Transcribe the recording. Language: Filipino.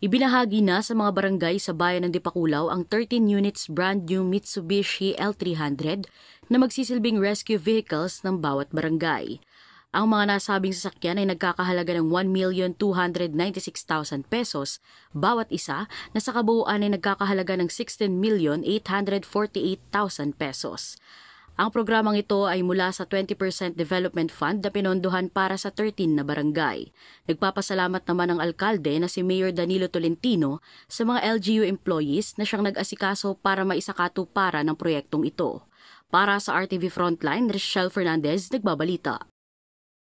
Ibinahagi na sa mga barangay sa bayan ng Dipakulaw ang 13 units brand new Mitsubishi L300 na magsisilbing rescue vehicles ng bawat barangay. Ang mga nasabing sasakyan ay nagkakahalaga ng 1,296,000 pesos bawat isa na sa kabuuan ay nagkakahalaga ng 16,848,000 pesos. Ang programang ito ay mula sa 20% Development Fund na pinondohan para sa 13 na barangay. Nagpapasalamat naman ang alkalde na si Mayor Danilo Tolentino sa mga LGU employees na siyang nag-asikaso para maisakatuparan ng proyektong ito. Para sa RTV Frontline, Rochelle Fernandez nagbabalita.